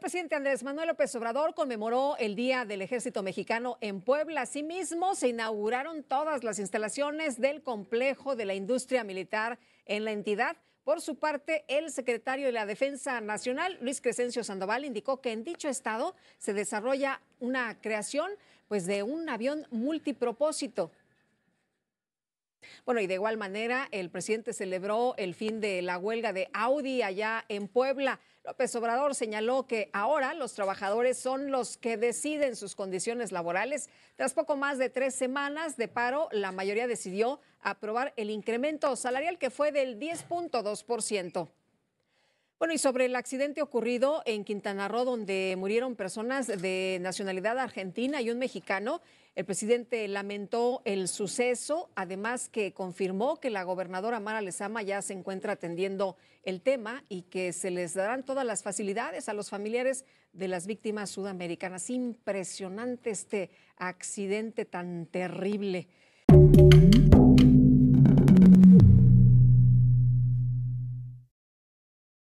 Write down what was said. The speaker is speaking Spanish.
El presidente Andrés Manuel López Obrador conmemoró el Día del Ejército Mexicano en Puebla. Asimismo, se inauguraron todas las instalaciones del complejo de la industria militar en la entidad. Por su parte, el secretario de la Defensa Nacional, Luis Crescencio Sandoval, indicó que en dicho estado se desarrolla una creación pues, de un avión multipropósito bueno, y de igual manera, el presidente celebró el fin de la huelga de Audi allá en Puebla. López Obrador señaló que ahora los trabajadores son los que deciden sus condiciones laborales. Tras poco más de tres semanas de paro, la mayoría decidió aprobar el incremento salarial que fue del 10.2%. Bueno, y sobre el accidente ocurrido en Quintana Roo, donde murieron personas de nacionalidad argentina y un mexicano, el presidente lamentó el suceso, además que confirmó que la gobernadora Mara Lezama ya se encuentra atendiendo el tema y que se les darán todas las facilidades a los familiares de las víctimas sudamericanas. Impresionante este accidente tan terrible.